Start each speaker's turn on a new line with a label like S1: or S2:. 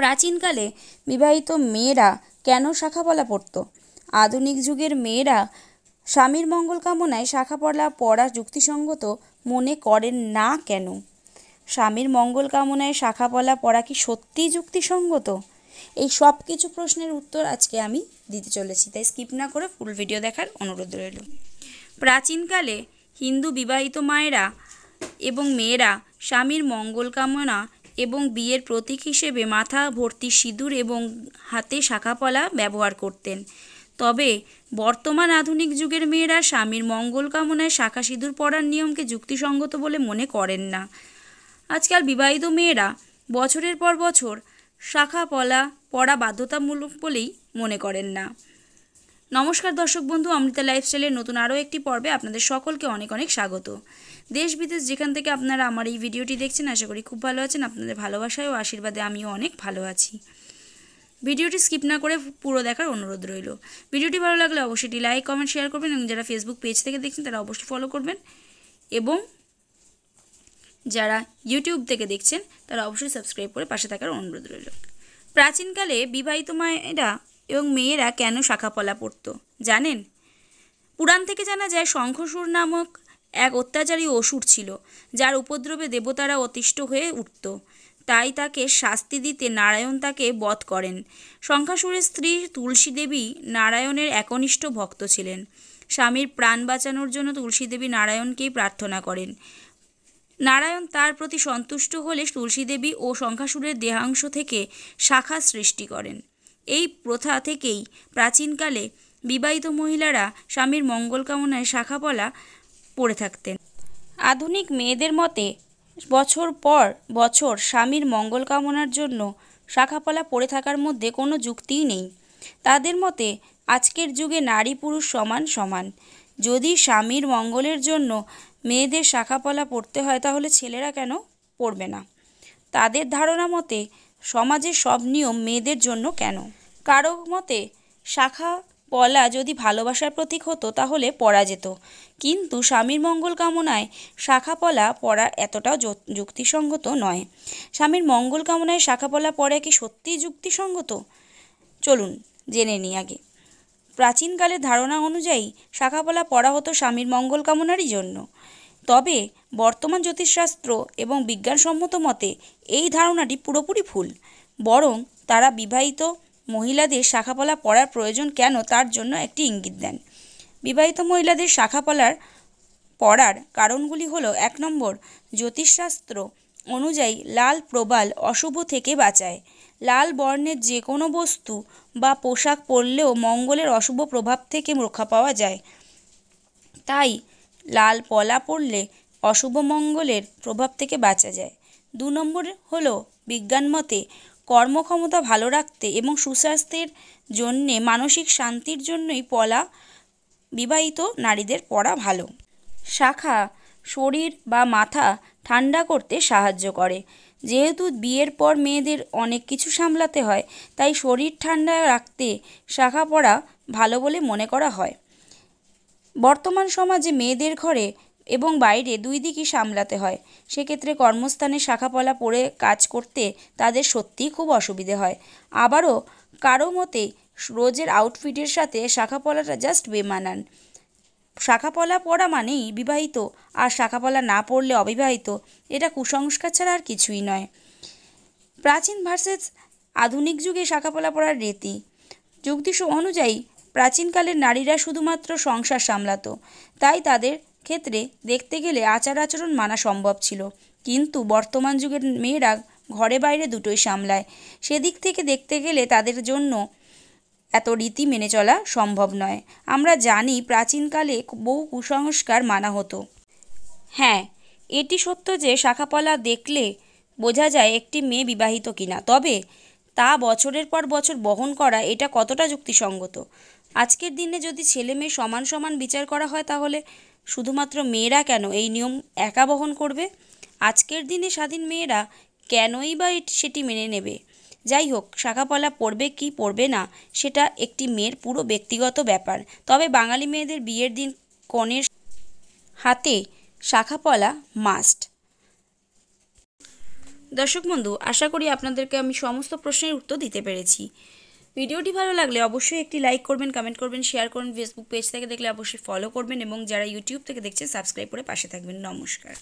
S1: প্রাচীনকালে বিবাহিত মেয়েরা কেন শাখাপলা পড়ত আধুনিক যুগের মেয়েরা স্বামীর মঙ্গল কামনায় শাখাপলা পড়া যুক্তিসঙ্গত মনে করেন না কেন স্বামীর মঙ্গল কামনায় শাখাপলা পড়া কি সত্যিই যুক্তিসঙ্গত এই সব কিছু প্রশ্নের উত্তর আজকে আমি দিতে চলেছি তাই স্কিপ না করে ফুল ভিডিও দেখার অনুরোধ রইল প্রাচীনকালে হিন্দু বিবাহিত মায়েরা এবং মেয়েরা স্বামীর মঙ্গল কামনা এবং বিয়ের প্রতীক হিসেবে মাথা ভর্তি সিঁদুর এবং হাতে শাখাপলা ব্যবহার করতেন তবে বর্তমান আধুনিক যুগের মেয়েরা স্বামীর মঙ্গল কামনায় শাখা সিঁদুর পরার নিয়মকে যুক্তিসঙ্গত বলে মনে করেন না আজকাল বিবাহিত মেয়েরা বছরের পর বছর শাখা পলা পড়া বাধ্যতামূলক বলেই মনে করেন না নমস্কার দর্শক বন্ধু অমৃতা লাইফস্টাইলের নতুন আরও একটি পর্বে আপনাদের সকলকে অনেক অনেক স্বাগত দেশ বিদেশ যেখান থেকে আপনারা আমার এই ভিডিওটি দেখছেন আশা করি খুব ভালো আছেন আপনাদের ভালোবাসায় ও আশীর্বাদে আমিও অনেক ভালো আছি ভিডিওটি স্কিপ না করে পুরো দেখার অনুরোধ রইল ভিডিওটি ভালো লাগলে অবশ্যই লাইক কমেন্ট শেয়ার করবেন এবং যারা ফেসবুক পেজ থেকে দেখছেন তারা অবশ্যই ফলো করবেন এবং যারা ইউটিউব থেকে দেখছেন তারা অবশ্যই সাবস্ক্রাইব করে পাশে থাকার অনুরোধ রইল প্রাচীনকালে বিবাহিত মায়েরা এবং মেয়েরা কেন শাখাপলা পড়ত জানেন পুরাণ থেকে জানা যায় শঙ্খসুর নামক এক অত্যাচারী অসুর ছিল যার উপদ্রবে দেবতারা অতিষ্ঠ হয়ে উঠত তাই তাকে শাস্তি দিতে নারায়ণ তাকে বধ করেন শঙ্খাসুরের স্ত্রী তুলসী দেবী নারায়ণের একনিষ্ঠ ভক্ত ছিলেন স্বামীর প্রাণ বাঁচানোর জন্য তুলসী দেবী নারায়ণকেই প্রার্থনা করেন নারায়ণ তার প্রতি সন্তুষ্ট হলে তুলসী দেবী ও শঙ্খাসুরের দেহাংশ থেকে শাখা সৃষ্টি করেন এই প্রথা থেকেই প্রাচীনকালে বিবাহিত মহিলারা স্বামীর মঙ্গল কামনায় শাখা পলা থাকতেন আধুনিক মেয়েদের মতে বছর পর বছর স্বামীর মঙ্গল কামনার জন্য শাখাপলা পড়ে থাকার মধ্যে কোনো যুক্তিই নেই তাদের মতে আজকের যুগে নারী পুরুষ সমান সমান যদি স্বামীর মঙ্গলের জন্য মেয়েদের শাখাপলা পড়তে হয় তাহলে ছেলেরা কেন পড়বে না তাদের ধারণা মতে সমাজের সব নিয়ম মেয়েদের জন্য কেন কারো মতে শাখা পলা যদি ভালোবাসার প্রতীক হতো তাহলে পরা যেত কিন্তু স্বামীর মঙ্গল কামনায় শাখাপলা পরা এতটাও যুক্তিসঙ্গত নয় স্বামীর মঙ্গল কামনায় শাখাপলা পরা কি সত্যিই যুক্তিসঙ্গত চলুন জেনে নিই আগে প্রাচীনকালে ধারণা অনুযায়ী শাখাপলা পড়া হতো স্বামীর মঙ্গল কামনারই জন্য তবে বর্তমান জ্যোতিষশাস্ত্র এবং বিজ্ঞানসম্মত মতে এই ধারণাটি পুরোপুরি ভুল বরং তারা বিবাহিত মহিলাদের শাখাপলা পড়ার প্রয়োজন কেন তার জন্য একটি ইঙ্গিত দেন বিবাহিত মহিলাদের শাখাপলার পড়ার কারণগুলি হল এক নম্বর জ্যোতিষশাস্ত্র অনুযায়ী লাল প্রবাল অশুভ থেকে বাঁচায় লাল বর্ণের যে কোনো বস্তু বা পোশাক পরলেও মঙ্গলের অশুভ প্রভাব থেকে রক্ষা পাওয়া যায় তাই লাল পলা পরলে অশুভ মঙ্গলের প্রভাব থেকে বাঁচা যায় দু নম্বর হলো বিজ্ঞান মতে কর্মক্ষমতা ভালো রাখতে এবং সুস্বাস্থ্যের জন্যে মানসিক শান্তির জন্যই পলা বিবাহিত নারীদের পড়া ভালো শাখা শরীর বা মাথা ঠান্ডা করতে সাহায্য করে যেহেতু বিয়ের পর মেয়েদের অনেক কিছু সামলাতে হয় তাই শরীর ঠান্ডা রাখতে শাখা পড়া ভালো বলে মনে করা হয় বর্তমান সমাজে মেয়েদের ঘরে এবং বাইরে দুই দিকই সামলাতে হয় সেক্ষেত্রে কর্মস্থানে শাখাপলা পড়ে কাজ করতে তাদের সত্যিই খুব অসুবিধে হয় আবারও কারো মতে রোজের আউটফিটের সাথে শাখাপলাটা জাস্ট বেমানান শাখাপলা পড়া মানেই বিবাহিত আর শাখাপলা না পড়লে অবিবাহিত এটা কুসংস্কার ছাড়া আর কিছুই নয় প্রাচীন ভার্সেস আধুনিক যুগে শাখাপলা পড়ার রীতি যুক্তিস অনুযায়ী প্রাচীনকালের নারীরা শুধুমাত্র সংসার সামলাত তাই তাদের ক্ষেত্রে দেখতে গেলে আচার আচরণ মানা সম্ভব ছিল কিন্তু বর্তমান যুগের মেয়েরা ঘরে বাইরে দুটোই সামলায় সেদিক থেকে দেখতে গেলে তাদের জন্য এত রীতি মেনে চলা সম্ভব নয় আমরা জানি প্রাচীনকালে বহু কুসংস্কার মানা হতো হ্যাঁ এটি সত্য যে শাখাপলা দেখলে বোঝা যায় একটি মেয়ে বিবাহিত কিনা তবে তা বছরের পর বছর বহন করা এটা কতটা যুক্তিসঙ্গত আজকের দিনে যদি ছেলে মেয়ে সমান সমান বিচার করা হয় তাহলে শুধুমাত্র মেয়েরা কেন এই নিয়ম একা বহন করবে আজকের দিনে স্বাধীন মেয়েরা কেনই বা সেটি মেনে নেবে যাই হোক শাখাপলা পড়বে কি পড়বে না সেটা একটি মেয়ের পুরো ব্যক্তিগত ব্যাপার তবে বাঙালি মেয়েদের বিয়ের দিন কনের হাতে শাখাপলা মাস্ট দর্শক বন্ধু আশা করি আপনাদেরকে আমি সমস্ত প্রশ্নের উত্তর দিতে পেরেছি ভিডিওটি ভালো লাগলে অবশ্যই একটি লাইক করবেন কমেন্ট করবেন শেয়ার করবেন ফেসবুক পেজ থেকে দেখলে অবশ্যই ফলো করবেন এবং যারা ইউটিউব থেকে দেখছেন সাবস্ক্রাইব করে পাশে থাকবেন নমস্কার